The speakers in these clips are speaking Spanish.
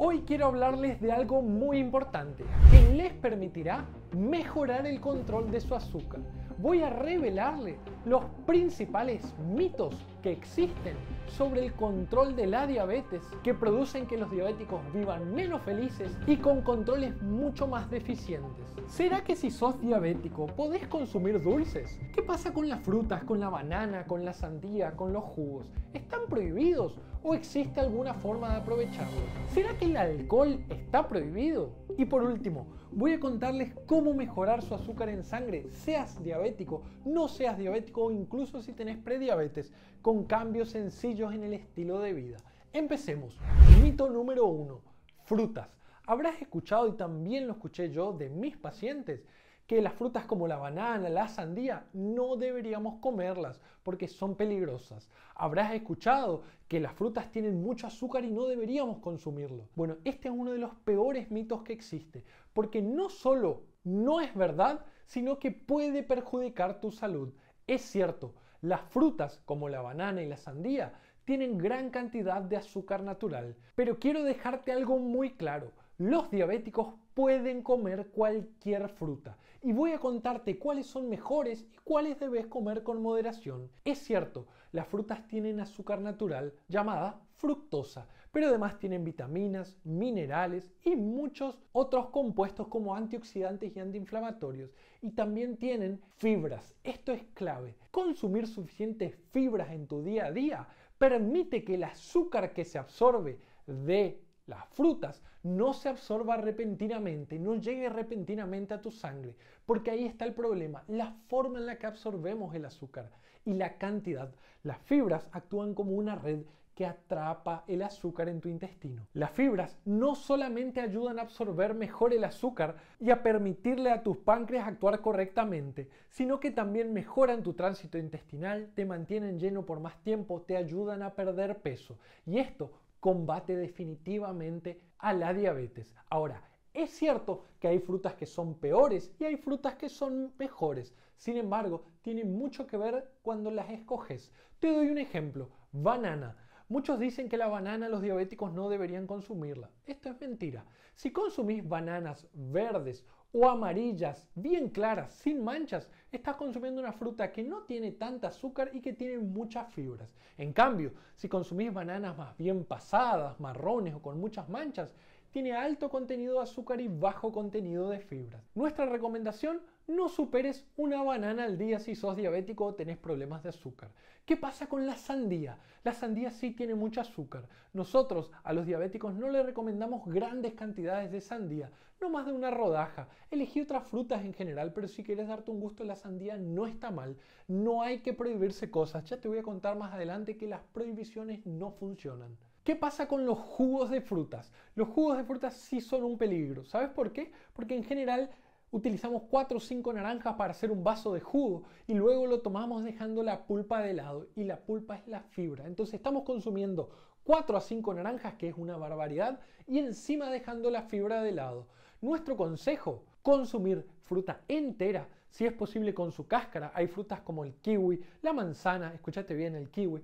Hoy quiero hablarles de algo muy importante que les permitirá mejorar el control de su azúcar voy a revelarle los principales mitos que existen sobre el control de la diabetes que producen que los diabéticos vivan menos felices y con controles mucho más deficientes. ¿Será que si sos diabético podés consumir dulces? ¿Qué pasa con las frutas, con la banana, con la sandía, con los jugos? ¿Están prohibidos o existe alguna forma de aprovecharlos? ¿Será que el alcohol está prohibido? Y por último, voy a contarles cómo mejorar su azúcar en sangre, seas diabético, no seas diabético o incluso si tenés prediabetes, con cambios sencillos en el estilo de vida. Empecemos. Mito número 1. Frutas. Habrás escuchado y también lo escuché yo de mis pacientes que las frutas como la banana, la sandía, no deberíamos comerlas porque son peligrosas. Habrás escuchado que las frutas tienen mucho azúcar y no deberíamos consumirlo. Bueno, este es uno de los peores mitos que existe, porque no solo no es verdad, sino que puede perjudicar tu salud. Es cierto, las frutas como la banana y la sandía tienen gran cantidad de azúcar natural, pero quiero dejarte algo muy claro los diabéticos pueden comer cualquier fruta y voy a contarte cuáles son mejores y cuáles debes comer con moderación. Es cierto, las frutas tienen azúcar natural llamada fructosa, pero además tienen vitaminas, minerales y muchos otros compuestos como antioxidantes y antiinflamatorios y también tienen fibras. Esto es clave. Consumir suficientes fibras en tu día a día permite que el azúcar que se absorbe de las frutas no se absorba repentinamente, no llegue repentinamente a tu sangre, porque ahí está el problema, la forma en la que absorbemos el azúcar y la cantidad. Las fibras actúan como una red que atrapa el azúcar en tu intestino. Las fibras no solamente ayudan a absorber mejor el azúcar y a permitirle a tus páncreas actuar correctamente, sino que también mejoran tu tránsito intestinal, te mantienen lleno por más tiempo, te ayudan a perder peso. Y esto combate definitivamente a la diabetes. Ahora, es cierto que hay frutas que son peores y hay frutas que son mejores. Sin embargo, tiene mucho que ver cuando las escoges. Te doy un ejemplo, banana. Muchos dicen que la banana los diabéticos no deberían consumirla. Esto es mentira. Si consumís bananas verdes o amarillas, bien claras, sin manchas, estás consumiendo una fruta que no tiene tanta azúcar y que tiene muchas fibras. En cambio, si consumís bananas más bien pasadas, marrones o con muchas manchas, tiene alto contenido de azúcar y bajo contenido de fibras. Nuestra recomendación no superes una banana al día si sos diabético o tenés problemas de azúcar. ¿Qué pasa con la sandía? La sandía sí tiene mucho azúcar. Nosotros a los diabéticos no le recomendamos grandes cantidades de sandía, no más de una rodaja. Elegí otras frutas en general, pero si quieres darte un gusto, la sandía no está mal. No hay que prohibirse cosas. Ya te voy a contar más adelante que las prohibiciones no funcionan. ¿Qué pasa con los jugos de frutas? Los jugos de frutas sí son un peligro. ¿Sabes por qué? Porque en general Utilizamos 4 o 5 naranjas para hacer un vaso de jugo y luego lo tomamos dejando la pulpa de lado y la pulpa es la fibra. Entonces estamos consumiendo 4 a 5 naranjas, que es una barbaridad, y encima dejando la fibra de lado. Nuestro consejo, consumir fruta entera, si es posible con su cáscara. Hay frutas como el kiwi, la manzana, escúchate bien el kiwi,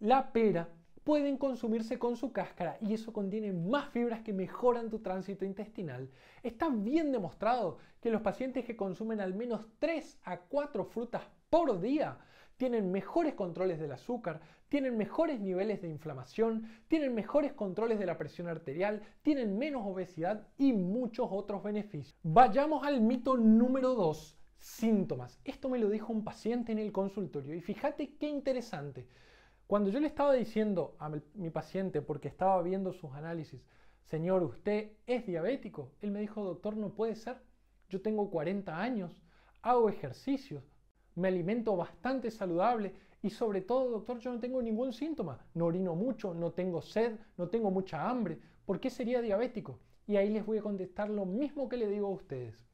la pera, pueden consumirse con su cáscara y eso contiene más fibras que mejoran tu tránsito intestinal. Está bien demostrado que los pacientes que consumen al menos 3 a 4 frutas por día tienen mejores controles del azúcar, tienen mejores niveles de inflamación, tienen mejores controles de la presión arterial, tienen menos obesidad y muchos otros beneficios. Vayamos al mito número 2, síntomas. Esto me lo dijo un paciente en el consultorio y fíjate qué interesante. Cuando yo le estaba diciendo a mi paciente, porque estaba viendo sus análisis, señor, usted es diabético, él me dijo, doctor, no puede ser. Yo tengo 40 años, hago ejercicios, me alimento bastante saludable y sobre todo, doctor, yo no tengo ningún síntoma. No orino mucho, no tengo sed, no tengo mucha hambre. ¿Por qué sería diabético? Y ahí les voy a contestar lo mismo que le digo a ustedes.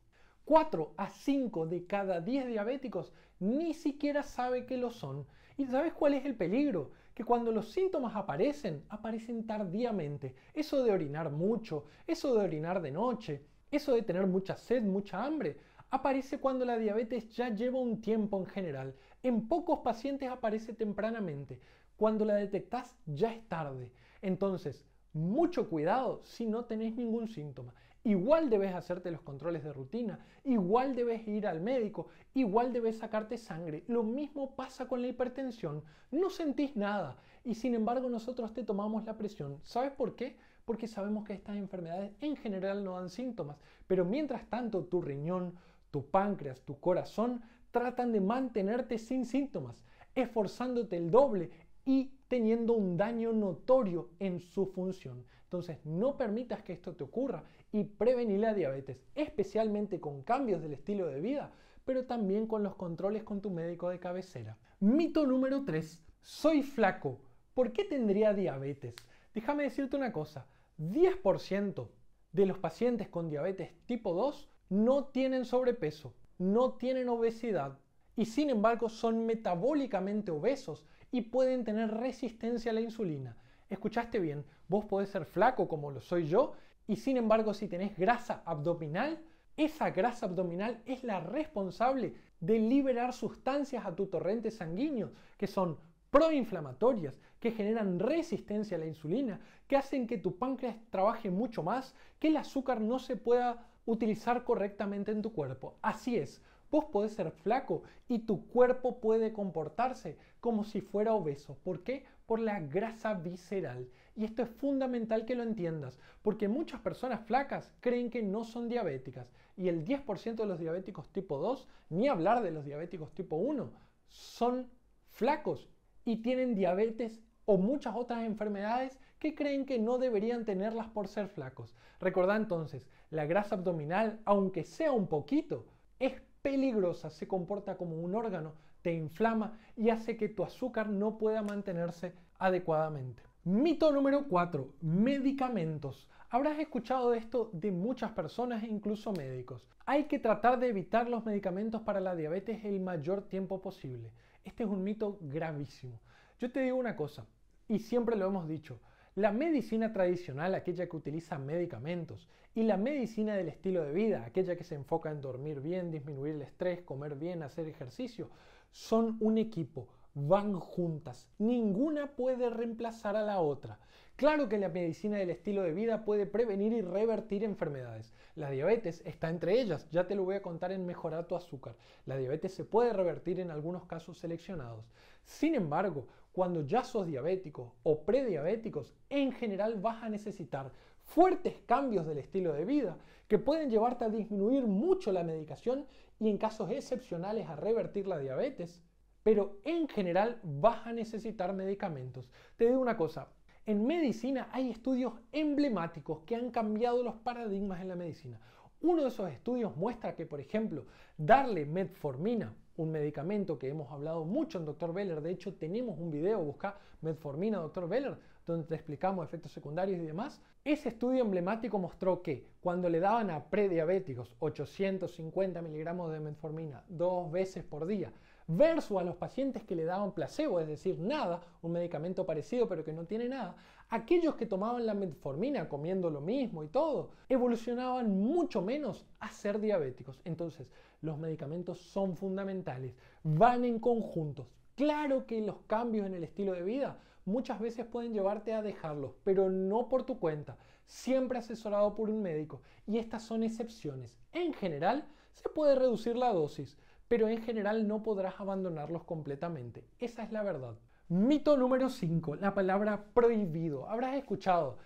4 a 5 de cada 10 diabéticos ni siquiera sabe que lo son ¿Y sabes cuál es el peligro? Que cuando los síntomas aparecen, aparecen tardíamente. Eso de orinar mucho, eso de orinar de noche, eso de tener mucha sed, mucha hambre, aparece cuando la diabetes ya lleva un tiempo en general. En pocos pacientes aparece tempranamente. Cuando la detectas ya es tarde. Entonces, mucho cuidado si no tenés ningún síntoma. Igual debes hacerte los controles de rutina, igual debes ir al médico, igual debes sacarte sangre. Lo mismo pasa con la hipertensión. No sentís nada y sin embargo nosotros te tomamos la presión. ¿Sabes por qué? Porque sabemos que estas enfermedades en general no dan síntomas, pero mientras tanto tu riñón, tu páncreas, tu corazón tratan de mantenerte sin síntomas, esforzándote el doble y teniendo un daño notorio en su función. Entonces, no permitas que esto te ocurra y prevenir la diabetes, especialmente con cambios del estilo de vida, pero también con los controles con tu médico de cabecera. Mito número 3. Soy flaco. ¿Por qué tendría diabetes? Déjame decirte una cosa. 10% de los pacientes con diabetes tipo 2 no tienen sobrepeso, no tienen obesidad y sin embargo son metabólicamente obesos y pueden tener resistencia a la insulina. Escuchaste bien, Vos podés ser flaco como lo soy yo y sin embargo si tenés grasa abdominal, esa grasa abdominal es la responsable de liberar sustancias a tu torrente sanguíneo que son proinflamatorias, que generan resistencia a la insulina, que hacen que tu páncreas trabaje mucho más, que el azúcar no se pueda utilizar correctamente en tu cuerpo. Así es, vos podés ser flaco y tu cuerpo puede comportarse como si fuera obeso. ¿Por qué? Por la grasa visceral. Y esto es fundamental que lo entiendas, porque muchas personas flacas creen que no son diabéticas. Y el 10% de los diabéticos tipo 2, ni hablar de los diabéticos tipo 1, son flacos y tienen diabetes o muchas otras enfermedades que creen que no deberían tenerlas por ser flacos. recordad entonces, la grasa abdominal, aunque sea un poquito, es peligrosa, se comporta como un órgano, te inflama y hace que tu azúcar no pueda mantenerse adecuadamente. Mito número 4. Medicamentos. Habrás escuchado de esto de muchas personas e incluso médicos. Hay que tratar de evitar los medicamentos para la diabetes el mayor tiempo posible. Este es un mito gravísimo. Yo te digo una cosa, y siempre lo hemos dicho, la medicina tradicional, aquella que utiliza medicamentos, y la medicina del estilo de vida, aquella que se enfoca en dormir bien, disminuir el estrés, comer bien, hacer ejercicio, son un equipo, van juntas, ninguna puede reemplazar a la otra. Claro que la medicina del estilo de vida puede prevenir y revertir enfermedades. La diabetes está entre ellas, ya te lo voy a contar en mejorar tu azúcar. La diabetes se puede revertir en algunos casos seleccionados. Sin embargo, cuando ya sos diabético o prediabéticos, en general vas a necesitar fuertes cambios del estilo de vida que pueden llevarte a disminuir mucho la medicación y en casos excepcionales a revertir la diabetes. Pero en general vas a necesitar medicamentos. Te digo una cosa, en medicina hay estudios emblemáticos que han cambiado los paradigmas en la medicina. Uno de esos estudios muestra que, por ejemplo, darle metformina un medicamento que hemos hablado mucho en Dr. Veller. De hecho, tenemos un video, busca metformina Dr. Beller, donde te explicamos efectos secundarios y demás. Ese estudio emblemático mostró que cuando le daban a prediabéticos 850 miligramos de metformina dos veces por día, versus a los pacientes que le daban placebo, es decir, nada, un medicamento parecido pero que no tiene nada, Aquellos que tomaban la metformina comiendo lo mismo y todo, evolucionaban mucho menos a ser diabéticos. Entonces, los medicamentos son fundamentales, van en conjuntos. Claro que los cambios en el estilo de vida muchas veces pueden llevarte a dejarlos, pero no por tu cuenta, siempre asesorado por un médico. Y estas son excepciones. En general, se puede reducir la dosis, pero en general no podrás abandonarlos completamente. Esa es la verdad. Mito número 5, la palabra prohibido. Habrás escuchado.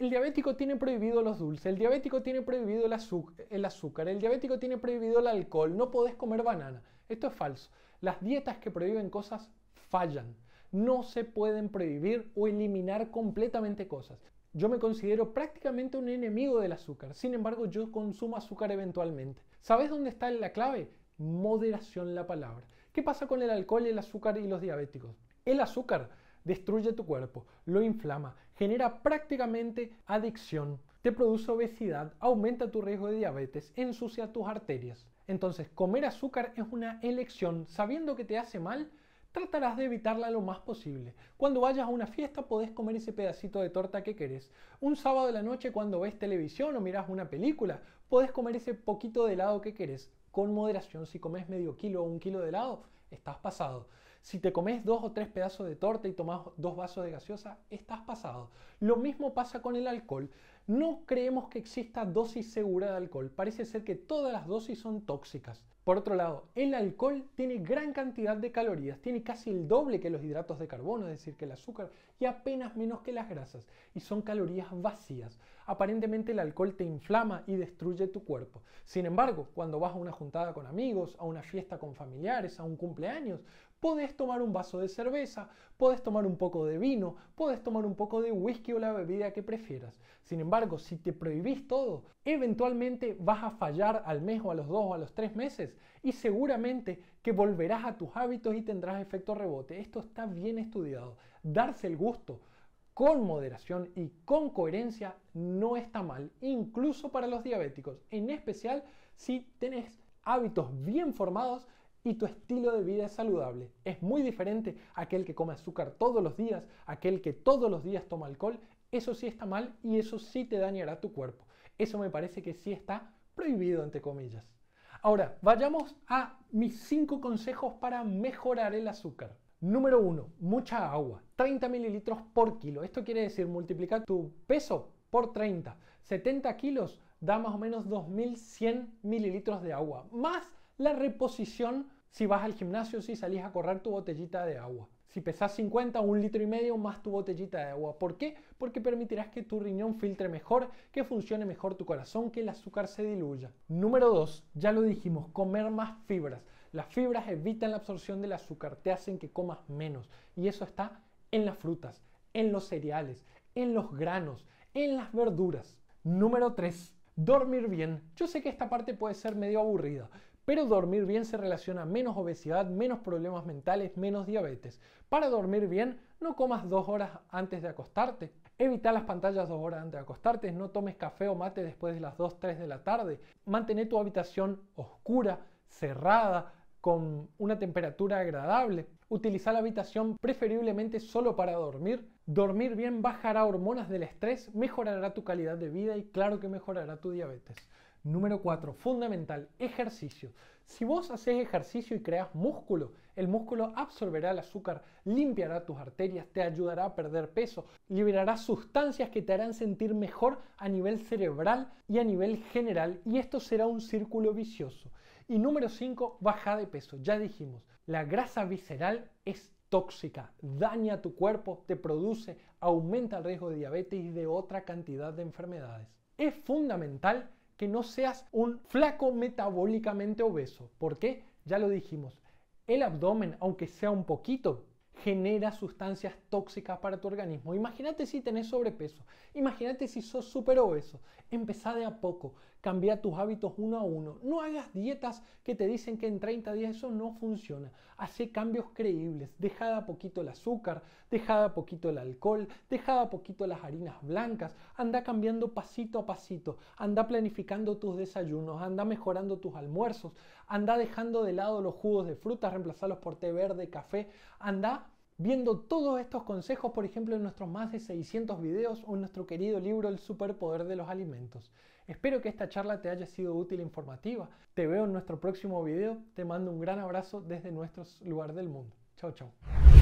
El diabético tiene prohibido los dulces, el diabético tiene prohibido el, azúcar, el diabético tiene prohibido el alcohol, no podés comer banana. Esto es falso. Las dietas que prohíben cosas fallan. No se pueden prohibir o eliminar completamente cosas. Yo me considero prácticamente un enemigo del azúcar, sin embargo yo consumo azúcar eventualmente. ¿Sabes dónde está la clave? Moderación la palabra. ¿Qué pasa con el alcohol, el azúcar y los diabéticos? El azúcar destruye tu cuerpo, lo inflama, genera prácticamente adicción, te produce obesidad, aumenta tu riesgo de diabetes, ensucia tus arterias. Entonces, comer azúcar es una elección. Sabiendo que te hace mal, tratarás de evitarla lo más posible. Cuando vayas a una fiesta podés comer ese pedacito de torta que querés. Un sábado de la noche cuando ves televisión o miras una película, podés comer ese poquito de helado que querés con moderación. Si comes medio kilo o un kilo de helado, estás pasado. Si te comes dos o tres pedazos de torta y tomas dos vasos de gaseosa, estás pasado. Lo mismo pasa con el alcohol. No creemos que exista dosis segura de alcohol. Parece ser que todas las dosis son tóxicas. Por otro lado, el alcohol tiene gran cantidad de calorías, tiene casi el doble que los hidratos de carbono, es decir, que el azúcar, y apenas menos que las grasas, y son calorías vacías. Aparentemente el alcohol te inflama y destruye tu cuerpo. Sin embargo, cuando vas a una juntada con amigos, a una fiesta con familiares, a un cumpleaños, Podés tomar un vaso de cerveza, puedes tomar un poco de vino, puedes tomar un poco de whisky o la bebida que prefieras. Sin embargo, si te prohibís todo, eventualmente vas a fallar al mes o a los dos o a los tres meses y seguramente que volverás a tus hábitos y tendrás efecto rebote. Esto está bien estudiado. Darse el gusto con moderación y con coherencia no está mal, incluso para los diabéticos, en especial si tenés hábitos bien formados y tu estilo de vida es saludable. Es muy diferente a aquel que come azúcar todos los días, aquel que todos los días toma alcohol. Eso sí está mal y eso sí te dañará tu cuerpo. Eso me parece que sí está prohibido, entre comillas. Ahora, vayamos a mis 5 consejos para mejorar el azúcar. Número 1, mucha agua, 30 mililitros por kilo. Esto quiere decir multiplicar tu peso por 30. 70 kilos da más o menos 2100 mililitros de agua, más la reposición si vas al gimnasio, si salís a correr tu botellita de agua. Si pesas 50, un litro y medio más tu botellita de agua. ¿Por qué? Porque permitirás que tu riñón filtre mejor, que funcione mejor tu corazón, que el azúcar se diluya. Número 2, ya lo dijimos, comer más fibras. Las fibras evitan la absorción del azúcar, te hacen que comas menos. Y eso está en las frutas, en los cereales, en los granos, en las verduras. Número 3, dormir bien. Yo sé que esta parte puede ser medio aburrida, pero dormir bien se relaciona menos obesidad, menos problemas mentales, menos diabetes. Para dormir bien, no comas dos horas antes de acostarte. Evita las pantallas dos horas antes de acostarte, no tomes café o mate después de las 2, 3 de la tarde. Mantén tu habitación oscura, cerrada, con una temperatura agradable. Utiliza la habitación preferiblemente solo para dormir. Dormir bien bajará hormonas del estrés, mejorará tu calidad de vida y claro que mejorará tu diabetes. Número 4, fundamental, ejercicio. Si vos haces ejercicio y creas músculo, el músculo absorberá el azúcar, limpiará tus arterias, te ayudará a perder peso, liberará sustancias que te harán sentir mejor a nivel cerebral y a nivel general y esto será un círculo vicioso. Y número 5, baja de peso. Ya dijimos, la grasa visceral es tóxica, daña tu cuerpo, te produce, aumenta el riesgo de diabetes y de otra cantidad de enfermedades. Es fundamental que no seas un flaco metabólicamente obeso. ¿Por qué? Ya lo dijimos. El abdomen, aunque sea un poquito, genera sustancias tóxicas para tu organismo. Imagínate si tenés sobrepeso, imagínate si sos súper obeso. Empezá de a poco, Cambia tus hábitos uno a uno. No hagas dietas que te dicen que en 30 días eso no funciona. Hace cambios creíbles. Dejada a poquito el azúcar, dejada a poquito el alcohol, dejada a poquito las harinas blancas. Anda cambiando pasito a pasito. Anda planificando tus desayunos, anda mejorando tus almuerzos, anda dejando de lado los jugos de frutas, reemplazarlos por té verde, café. Anda viendo todos estos consejos, por ejemplo, en nuestros más de 600 videos o en nuestro querido libro El superpoder de los alimentos. Espero que esta charla te haya sido útil e informativa. Te veo en nuestro próximo video. Te mando un gran abrazo desde nuestro lugar del mundo. Chao, chao.